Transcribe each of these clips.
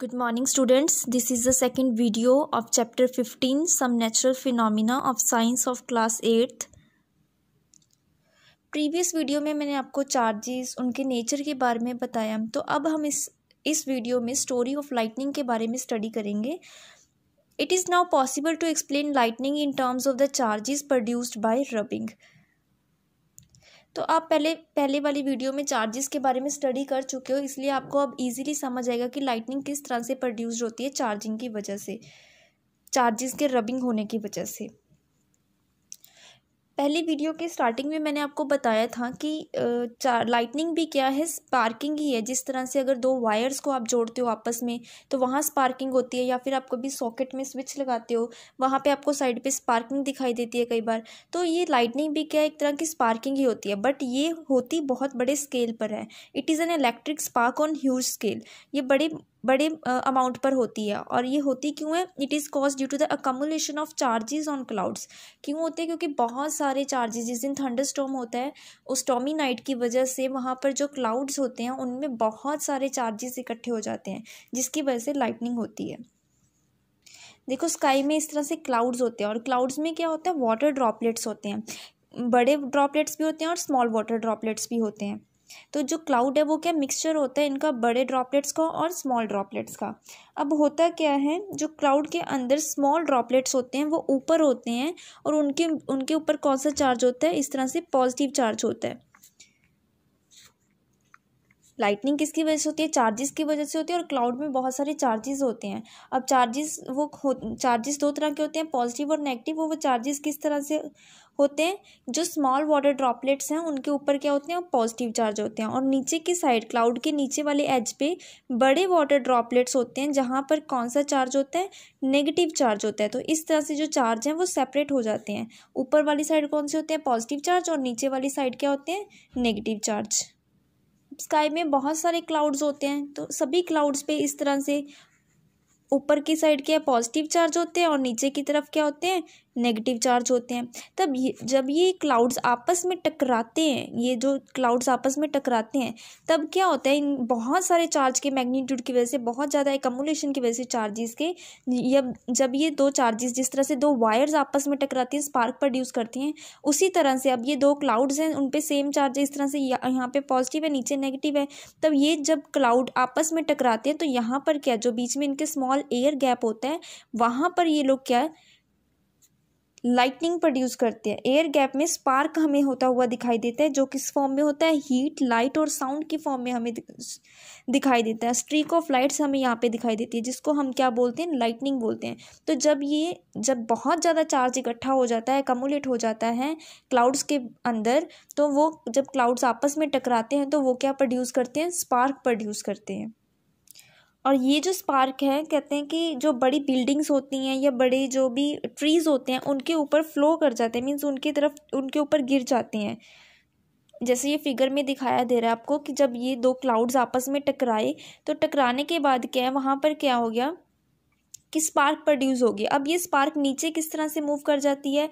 Good morning students this is the second video of chapter fifteen some natural phenomena of science of class eighth previous video में मैंने आपको charges उनके nature के बारे में बताया तो अब हम इस इस वीडियो में स्टोरी ऑफ लाइटनिंग के बारे में स्टडी करेंगे it is now possible to explain lightning in terms of the charges produced by rubbing तो आप पहले पहले वाली वीडियो में चार्जेस के बारे में स्टडी कर चुके हो इसलिए आपको अब इजीली समझ आएगा कि लाइटनिंग किस तरह से प्रोड्यूस होती है चार्जिंग की वजह से चार्जेस के रबिंग होने की वजह से पहली वीडियो के स्टार्टिंग में मैंने आपको बताया था कि चार लाइटनिंग भी क्या है स्पार्किंग ही है जिस तरह से अगर दो वायर्स को आप जोड़ते हो आपस में तो वहाँ स्पार्किंग होती है या फिर आप कभी सॉकेट में स्विच लगाते हो वहाँ पे आपको साइड पे स्पार्किंग दिखाई देती है कई बार तो ये लाइटनिंग भी क्या है एक तरह की स्पार्किंग ही होती है बट ये होती बहुत बड़े स्केल पर है it is an electric spark on huge scale ये बड़े बड़े अमाउंट पर होती है और ये होती क्यों है it is cause due to the accumulation of charges on clouds क्यों होते हैं क्योंकि बहुत सारे चार्जेस जिस दिन थंडर स्टॉम होता है उस टॉमी नाइट की वजह से वहाँ पर जो क्लाउड्स होते हैं उनमें बहुत सारे चार्जेस इकट्ठे हो जाते हैं जिसकी वजह से लाइटनिंग होती है देखो स्काई में इस तरह से क्लाउड्स होते हैं और क्लाउड्स में क्या होता है वाटर ड्रॉपलेट्स होते हैं बड़े ड्रॉपलेट्स भी होते हैं और स्मॉल वाटर ड्रॉपलेट्स भी होते हैं तो जो क्लाउड है वो क्या मिक्सचर होता है इनका बड़े ड्रॉपलेट्स का और स्मॉल ड्रॉपलेट्स का अब होता क्या है जो क्लाउड के अंदर स्मॉल ड्रॉपलेट्स होते हैं वो ऊपर होते हैं और उनके उनके ऊपर कौन सा चार्ज होता है इस तरह से पॉजिटिव चार्ज होता है लाइटनिंग किसकी वजह से होती है चार्जेस की वजह से होती है और क्लाउड में बहुत सारे चार्जेस होते हैं अब चार्जेस वो हो चार्जेस दो तरह के होते हैं पॉजिटिव और नेगेटिव वो वो चार्जेस किस तरह से होते हैं जो स्मॉल वाटर ड्रॉपलेट्स हैं उनके ऊपर क्या होते हैं पॉजिटिव चार्ज होते हैं और नीचे की साइड क्लाउड के नीचे वाले एज पे बड़े वाटर ड्रॉपलेट्स होते हैं जहाँ पर कौन सा चार्ज होता है नेगेटिव चार्ज होता है तो इस तरह से जो चार्ज हैं वो सेपरेट हो जाते हैं ऊपर वाली साइड कौन से होते हैं पॉजिटिव चार्ज और नीचे वाली साइड क्या होते हैं नेगेटिव चार्ज स्काई में बहुत सारे क्लाउड्स होते हैं तो सभी क्लाउड्स पे इस तरह से ऊपर की साइड क्या पॉजिटिव चार्ज होते हैं और नीचे की तरफ क्या होते हैं नेगेटिव चार्ज होते हैं तब ये जब ये क्लाउड्स आपस में टकराते हैं ये जो क्लाउड्स आपस में टकराते हैं तब क्या होता है इन बहुत सारे चार्ज के मैग्नीट्यूड की वजह से बहुत ज़्यादा एकमोलेशन की वजह से चार्जेस के जब जब ये दो चार्जेस जिस तरह से दो वायर्स आपस में टकराती हैं स्पार्क प्रोड्यूस करती हैं उसी तरह से अब ये दो क्लाउड्स हैं उन पर सेम चार्ज इस तरह से यहाँ पर पॉजिटिव है नीचे नेगेटिव है तब ये जब क्लाउड आपस में टकराते हैं तो यहाँ पर क्या जो बीच में इनके स्मॉल एयर गैप होता है वहाँ पर ये लोग क्या है लाइटनिंग प्रोड्यूस करते हैं एयर गैप में स्पार्क हमें होता हुआ दिखाई देता है जो किस फॉर्म में होता है हीट लाइट और साउंड की फॉर्म में हमें दिखाई देता है स्ट्रीक ऑफ लाइट्स हमें यहाँ पे दिखाई देती है जिसको हम क्या बोलते हैं लाइटनिंग बोलते हैं तो जब ये जब बहुत ज़्यादा चार्ज इकट्ठा हो जाता है कमुलेट हो जाता है क्लाउड्स के अंदर तो वो जब क्लाउड्स आपस में टकराते हैं तो वो क्या प्रोड्यूस करते हैं स्पार्क प्रोड्यूस करते हैं और ये जो स्पार्क है कहते हैं कि जो बड़ी बिल्डिंग्स होती हैं या बड़े जो भी ट्रीज़ होते हैं उनके ऊपर फ्लो कर जाते हैं मीन्स उनकी तरफ उनके ऊपर गिर जाते हैं जैसे ये फिगर में दिखाया दे रहा है आपको कि जब ये दो क्लाउड्स आपस में टकराए तो टकराने के बाद क्या है वहाँ पर क्या हो गया कि स्पार्क प्रोड्यूस हो गया अब ये स्पार्क नीचे किस तरह से मूव कर जाती है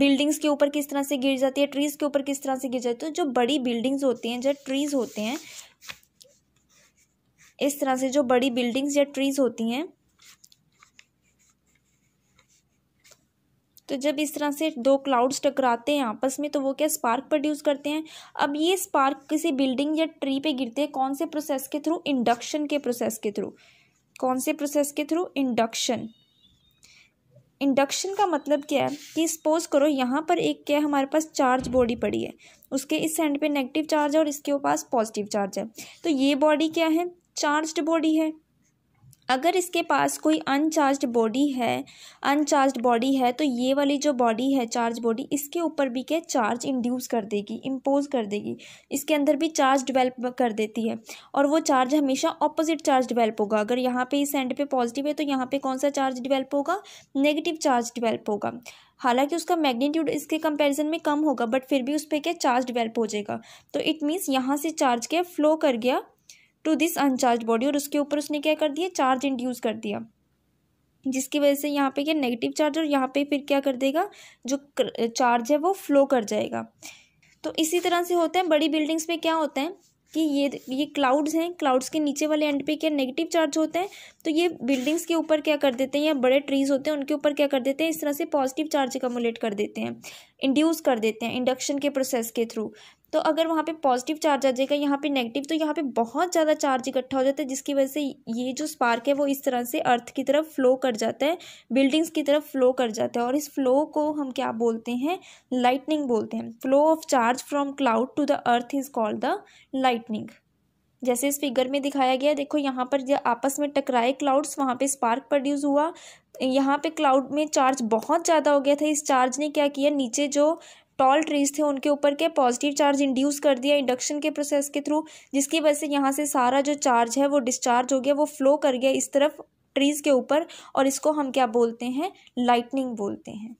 बिल्डिंग्स के ऊपर किस तरह से गिर जाती है ट्रीज़ के ऊपर किस तरह से गिर जाती है तो जो बड़ी बिल्डिंग्स होती हैं जो ट्रीज़ होते हैं इस तरह से जो बड़ी बिल्डिंग्स या ट्रीज़ होती हैं तो जब इस तरह से दो क्लाउड्स टकराते हैं आपस में तो वो क्या स्पार्क प्रोड्यूस करते हैं अब ये स्पार्क किसी बिल्डिंग या ट्री पे गिरते हैं कौन से प्रोसेस के थ्रू इंडक्शन के प्रोसेस के थ्रू कौन से प्रोसेस के थ्रू इंडक्शन इंडक्शन का मतलब क्या है कि सपोज करो यहाँ पर एक क्या है हमारे पास चार्ज बॉडी पड़ी है उसके इस एंड पे नेगेटिव चार्ज है और इसके पास पॉजिटिव चार्ज है तो ये बॉडी क्या है चार्ज्ड बॉडी है अगर इसके पास कोई अनचार्ज बॉडी है अनचार्ज बॉडी है तो ये वाली जो बॉडी है चार्ज बॉडी इसके ऊपर भी क्या चार्ज इंड्यूस कर देगी इम्पोज कर देगी इसके अंदर भी चार्ज डिवेल्प कर देती है और वो चार्ज हमेशा ऑपोजिट चार्ज डिवेल्प होगा अगर यहाँ पे इस एंड पे पॉजिटिव है तो यहाँ पे कौन सा चार्ज डिवेल्प होगा नेगेटिव चार्ज डिवेल्प होगा हालांकि उसका मैग्नीट्यूड इसके कंपैरिजन में कम होगा बट फिर भी उस पर क्या चार्ज डिवेल्प हो जाएगा तो इट मीन्स यहाँ से चार्ज क्या फ्लो कर गया टू दिस अनचार्ज बॉडी और उसके ऊपर उसने क्या कर दिया चार्ज इंड्यूस कर दिया जिसकी वजह से यहाँ पे क्या नेगेटिव चार्ज और यहाँ पे फिर क्या कर देगा जो चार्ज है वो फ्लो कर जाएगा तो इसी तरह से होते हैं बड़ी बिल्डिंग्स में क्या होता है कि ये ये क्लाउड्स हैं क्लाउड्स के नीचे वाले एंड पे क्या नेगेटिव चार्ज होते हैं तो ये बिल्डिंग्स के ऊपर क्या कर देते हैं या बड़े ट्रीज होते हैं उनके ऊपर क्या कर देते हैं इस तरह से पॉजिटिव चार्ज एकमुलेट कर देते हैं इंड्यूस कर देते हैं इंडक्शन के प्रोसेस के थ्रू तो अगर वहाँ पे पॉजिटिव चार्ज आ जाएगा यहाँ पे नेगेटिव तो यहाँ पे बहुत ज़्यादा चार्ज इकट्ठा हो जाता है जिसकी वजह से ये जो स्पार्क है वो इस तरह से अर्थ की तरफ फ्लो कर जाता है बिल्डिंग्स की तरफ फ्लो कर जाता है और इस फ्लो को हम क्या बोलते हैं लाइटनिंग बोलते हैं flow of charge from cloud to the earth is called the lightning जैसे इस फिगर में दिखाया गया देखो यहाँ पर आपस में टकराए क्लाउड्स वहाँ पे स्पार्क प्रोड्यूस हुआ यहाँ पे क्लाउड में चार्ज बहुत ज़्यादा हो गया था इस चार्ज ने क्या किया नीचे जो टॉल ट्रीज थे उनके ऊपर के पॉजिटिव चार्ज इंड्यूस कर दिया इंडक्शन के प्रोसेस के थ्रू जिसकी वजह से यहाँ से सारा जो चार्ज है वो डिस्चार्ज हो गया वो फ्लो कर गया इस तरफ ट्रीज़ के ऊपर और इसको हम क्या बोलते हैं लाइटनिंग बोलते हैं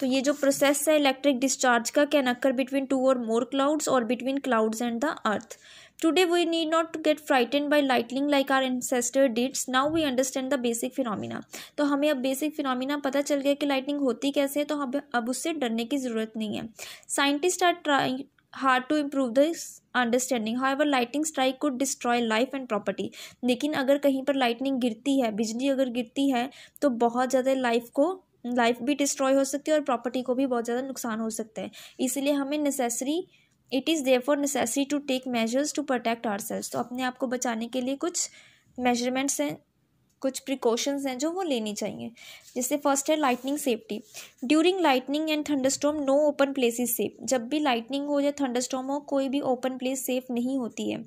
तो ये जो प्रोसेस है इलेक्ट्रिक डिस्चार्ज का कैन अक्कर बिटवीन टू और मोर क्लाउड्स और between clouds and the earth today we need not to get frightened by lightning like our ancestors did now we understand the basic phenomena. तो हमें अब basic phenomena पता चल गया कि lightning होती कैसे है तो हम अब उससे डरने की ज़रूरत नहीं है scientist are try hard to improve the understanding ever lightning strike could destroy life and property लेकिन अगर कहीं पर लाइटनिंग गिरती है बिजली अगर गिरती है तो बहुत ज़्यादा लाइफ को लाइफ भी डिस्ट्रॉय हो सकती है और प्रॉपर्टी को भी बहुत ज़्यादा नुकसान हो सकता है इसलिए हमें necessary it is therefore necessary to take measures to protect ourselves तो अपने आप को बचाने के लिए कुछ मेजरमेंट्स हैं कुछ प्रिकॉशंस हैं जो वो लेनी चाहिए जैसे फर्स्ट है lightning safety during lightning and thunderstorm no open place is safe जब भी लाइटनिंग हो या थंडरस्टॉम हो कोई भी ओपन प्लेस सेफ नहीं होती है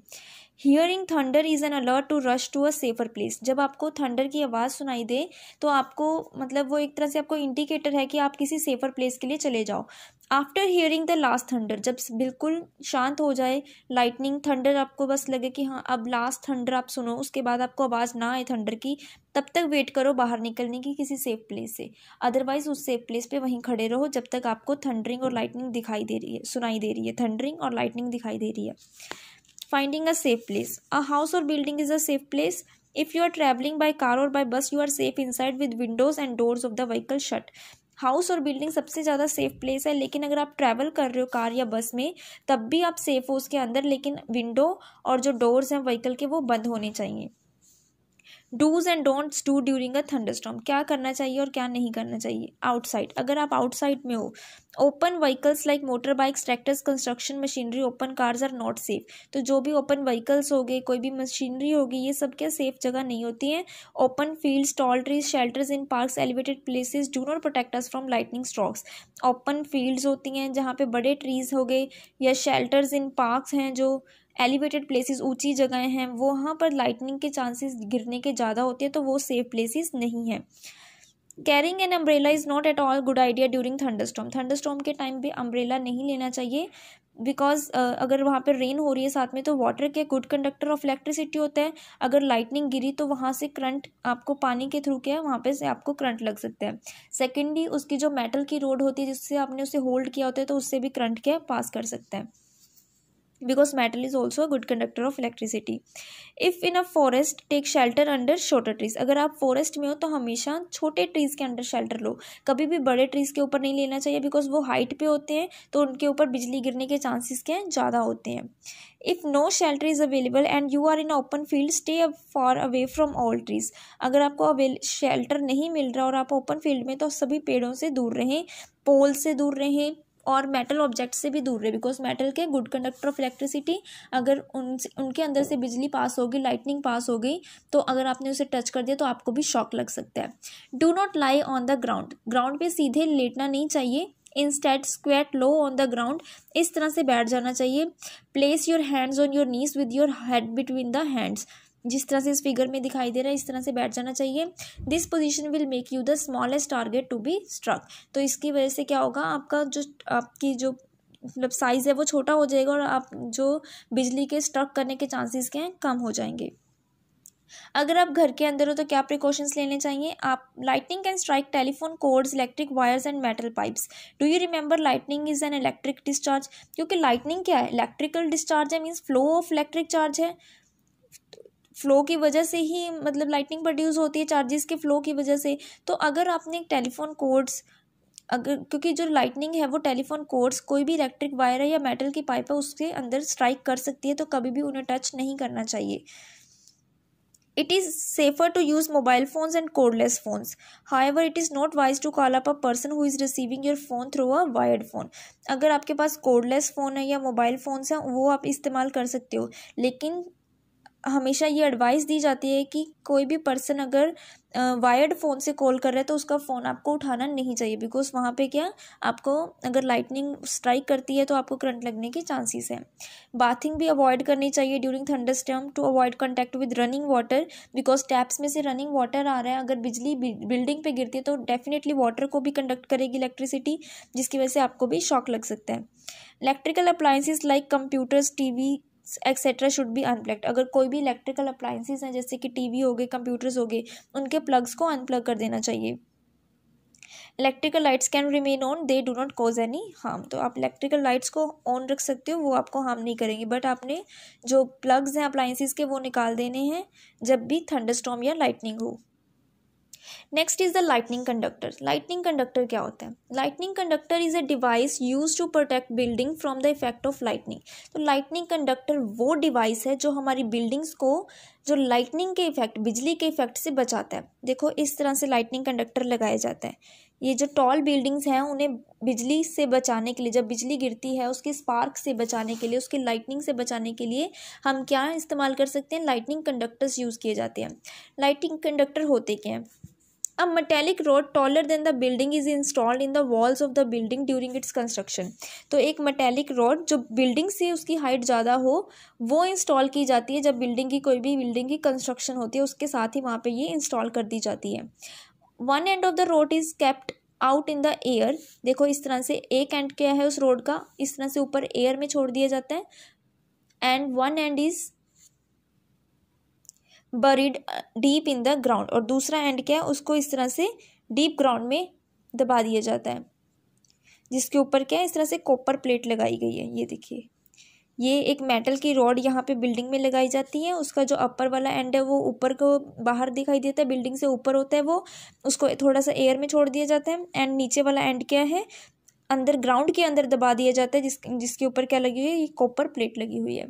hearing thunder is an alert to rush to a safer place जब आपको थंडर की आवाज़ सुनाई दे तो आपको मतलब वो एक तरह से आपको इंडिकेटर है कि आप किसी सेफर प्लेस के लिए चले जाओ after hearing the last thunder जब बिल्कुल शांत हो जाए लाइटनिंग थंडर आपको बस लगे कि हाँ अब लास्ट थंडर आप सुनो उसके बाद आपको आवाज़ ना आए थंडर की तब तक वेट करो बाहर निकलने की किसी सेफ प्लेस से अदरवाइज़ उस सेफ प्लेस पे वहीं खड़े रहो जब तक आपको थंडरिंग और लाइटनिंग दिखाई दे रही है सुनाई दे रही है थंडरिंग और लाइटनिंग दिखाई दे रही है finding a safe place a house or building is a safe place if you are traveling by car or by bus you are safe inside with windows and doors of the vehicle shut house और building सबसे ज़्यादा safe place है लेकिन अगर आप travel कर रहे हो कार या बस में तब भी आप सेफ़ हो उसके अंदर लेकिन विंडो और जो डोर्स हैं व्हीकल के वो बंद होने चाहिए dos and don'ts do during a thunderstorm क्या करना चाहिए और क्या नहीं करना चाहिए आउटसाइड अगर आप आउटसाइड में हो open vehicles like motor bikes tractors construction machinery open cars are not safe तो जो भी ओपन व्हीकल्स हो गए कोई भी मशीनरी होगी ये सब क्या सेफ जगह नहीं होती हैं open fields tall trees shelters in parks elevated places do not protect us from lightning strokes open fields होती हैं जहाँ पे बड़े ट्रीज़ हो गए या शेल्टर्स इन पार्क्स हैं जो एलिवेटेड प्लेसेस ऊंची जगहें हैं वहाँ पर लाइटनिंग के चांसेस गिरने के ज़्यादा होते हैं तो वो सेफ प्लेसेस नहीं हैं carrying an umbrella is not at all good idea during thunderstorm thunderstorm के टाइम भी अम्ब्रेला नहीं लेना चाहिए बिकॉज uh, अगर वहाँ पर रेन हो रही है साथ में तो वाटर के गुड कंडक्टर ऑफ इलेक्ट्रिसिटी होता है अगर लाइटनिंग गिरी तो वहाँ से करंट आपको पानी के थ्रू क्या है वहाँ पे से आपको करंट लग सकता है सेकेंडली उसकी जो मेटल की रोड होती है जिससे आपने उसे होल्ड किया होता है तो उससे भी करंट क्या पास कर सकते हैं because metal is also a good conductor of electricity if in a forest take shelter under shorter trees अगर आप forest में हो तो हमेशा छोटे trees के under shelter लो कभी भी बड़े trees के ऊपर नहीं लेना चाहिए because वो height पे होते हैं तो उनके ऊपर बिजली गिरने के chances के ज़्यादा होते हैं if no shelter is available and you are in open field stay far away from all trees अगर आपको अवेल शेल्टर नहीं मिल रहा और आप ओपन फील्ड में तो सभी पेड़ों से दूर रहें पोल से दूर रहें और मेटल ऑब्जेक्ट से भी दूर रहे बिकॉज मेटल के गुड कंडक्टर ऑफ इलेक्ट्रिसिटी अगर उन उनके अंदर से बिजली पास होगी लाइटनिंग पास हो गई तो अगर आपने उसे टच कर दिया तो आपको भी शॉक लग सकता है do not lie on the ground ground पे सीधे लेटना नहीं चाहिए instead squat low on the ground इस तरह से बैठ जाना चाहिए place your hands on your knees with your head between the hands जिस तरह से इस फिगर में दिखाई दे रहा है इस तरह से बैठ जाना चाहिए this position will make you the smallest target to be struck तो इसकी वजह से क्या होगा आपका जो आपकी जो मतलब साइज़ है वो छोटा हो जाएगा और आप जो बिजली के स्ट्रक करने के चांसेस के हैं कम हो जाएंगे अगर आप घर के अंदर हो तो क्या प्रिकॉशंस लेने चाहिए आप lightning can strike telephone cords electric wires and metal pipes do you remember lightning is an electric discharge क्योंकि लाइटनिंग क्या है इलेक्ट्रिकल डिस्चार्ज है means flow of electric charge है फ़्लो की वजह से ही मतलब लाइटनिंग प्रोड्यूस होती है चार्जेस के फ़्लो की वजह से तो अगर आपने एक टेलीफोन कोड्स अगर क्योंकि जो लाइटनिंग है वो टेलीफोन कोड्स कोई भी इलेक्ट्रिक वायर है या मेटल की पाइप है उसके अंदर स्ट्राइक कर सकती है तो कभी भी उन्हें टच नहीं करना चाहिए it is safer to use mobile phones and cordless phones however it is not wise to call up a person who is receiving your phone through a wired phone अगर आपके पास cordless phone है या mobile phones हैं वो आप इस्तेमाल कर सकते हो लेकिन हमेशा ये एडवाइस दी जाती है कि कोई भी पर्सन अगर वायर्ड फ़ोन से कॉल कर रहा है तो उसका फ़ोन आपको उठाना नहीं चाहिए बिकॉज वहाँ पे क्या आपको अगर लाइटनिंग स्ट्राइक करती है तो आपको करंट लगने के चांसेस हैं बाथिंग भी अवॉइड करनी चाहिए during thunder storm to avoid contact with running water because taps में से रनिंग वाटर आ रहा है अगर बिजली बिल्डिंग पर गिरती है तो डेफिनेटली वाटर को भी कंडक्ट करेगी इलेक्ट्रिसिटी जिसकी वजह से आपको भी शॉक लग सकता है electrical appliances like computers T etcetera should be unplugged अगर कोई भी इलेक्ट्रिकल अप्लाइंसिस हैं जैसे कि टीवी हो गए कंप्यूटर्स हो गए उनके प्लग्स को अनप्लग कर देना चाहिए electrical lights can remain on they do not cause any harm तो आप इलेक्ट्रिकल लाइट्स को ऑन रख सकते हो वो आपको हार्म नहीं करेंगे बट आपने जो प्लग्स हैं अप्लाइंसिस के वो निकाल देने हैं जब भी थंडर स्टॉम या लाइटनिंग हो next is the lightning conductor lightning conductor क्या होता है lightning conductor is a device use to protect building from the effect of lightning तो लाइटनिंग कंडक्टर वो डिवाइस है जो हमारी बिल्डिंग्स को जो लाइटनिंग के इफेक्ट बिजली के इफेक्ट से बचाता है देखो इस तरह से लाइटनिंग कंडक्टर लगाया जाता है ये जो टॉल बिल्डिंग्स हैं उन्हें बिजली से बचाने के लिए जब बिजली गिरती है उसके स्पार्क से बचाने के लिए उसकी लाइटनिंग से बचाने के लिए हम क्या इस्तेमाल कर सकते हैं लाइटनिंग कंडक्टर्स यूज़ किए जाते हैं लाइटिंग कंडक्टर होते क्या हैं a metallic rod taller than the building is installed in the walls of the building during its construction तो एक metallic rod जो building से उसकी height ज़्यादा हो वो install की जाती है जब building की कोई भी building की construction होती है उसके साथ ही वहाँ पे ये install कर दी जाती है one end of the rod is kept out in the air देखो इस तरह से एक एंड क्या है उस रोड का इस तरह से ऊपर एयर में छोड़ दिया जाता है end one end is buried deep in the ground और दूसरा एंड क्या है उसको इस तरह से डीप ग्राउंड में दबा दिया जाता है जिसके ऊपर क्या है इस तरह से कॉपर प्लेट लगाई गई है ये देखिए ये एक मेटल की रॉड यहाँ पे बिल्डिंग में लगाई जाती है उसका जो अपर वाला एंड है वो ऊपर को बाहर दिखाई देता है बिल्डिंग से ऊपर होता है वो उसको थोड़ा सा एयर में छोड़ दिया जाता है एंड नीचे वाला एंड क्या है अंदर ग्राउंड के अंदर दबा दिया जाता है जिस जिसके ऊपर क्या लगी हुई है ये कॉपर प्लेट लगी हुई है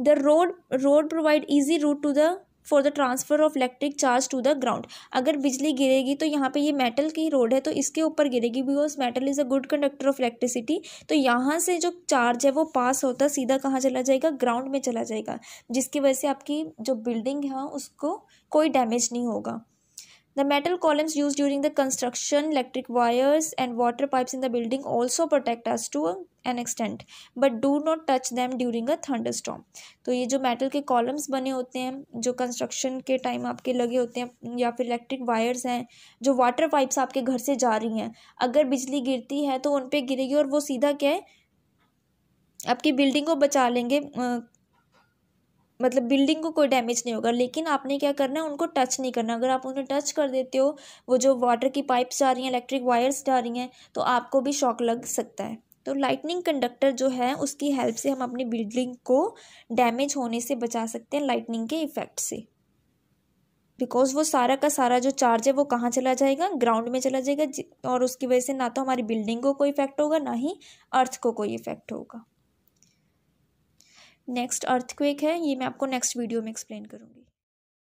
the rod rod provide easy route to the for the transfer of electric charge to the ground अगर बिजली गिरेगी तो यहाँ पे ये मेटल की रोड है तो इसके ऊपर गिरेगी because metal is a good conductor of electricity तो यहाँ से जो चार्ज है वो पास होता सीधा कहाँ चला जाएगा ग्राउंड में चला जाएगा जिसकी वजह से आपकी जो बिल्डिंग है उसको कोई डैमेज नहीं होगा The metal columns used during the construction, electric wires and water pipes in the building also protect us to an extent, but do not touch them during a thunderstorm. तो ये जो metal के columns बने होते हैं जो construction के time आपके लगे होते हैं या फिर electric wires हैं जो water pipes आपके घर से जा रही हैं अगर बिजली गिरती है तो उन पर गिरेगी और वो सीधा क्या है आपकी बिल्डिंग को बचा लेंगे मतलब बिल्डिंग को कोई डैमेज नहीं होगा लेकिन आपने क्या करना है उनको टच नहीं करना अगर आप उन्हें टच कर देते हो वो जो वाटर की पाइप्स जा रही हैं इलेक्ट्रिक वायर्स जा रही हैं तो आपको भी शॉक लग सकता है तो लाइटनिंग कंडक्टर जो है उसकी हेल्प से हम अपनी बिल्डिंग को डैमेज होने से बचा सकते हैं लाइटनिंग के इफ़ेक्ट से बिकॉज़ वो सारा का सारा जो चार्ज है वो कहाँ चला जाएगा ग्राउंड में चला जाएगा और उसकी वजह से ना तो हमारी बिल्डिंग को कोई इफेक्ट होगा ना ही अर्थ को कोई इफेक्ट होगा नेक्स्ट अर्थक्वेक है ये मैं आपको नेक्स्ट वीडियो में एक्सप्लेन करूँगी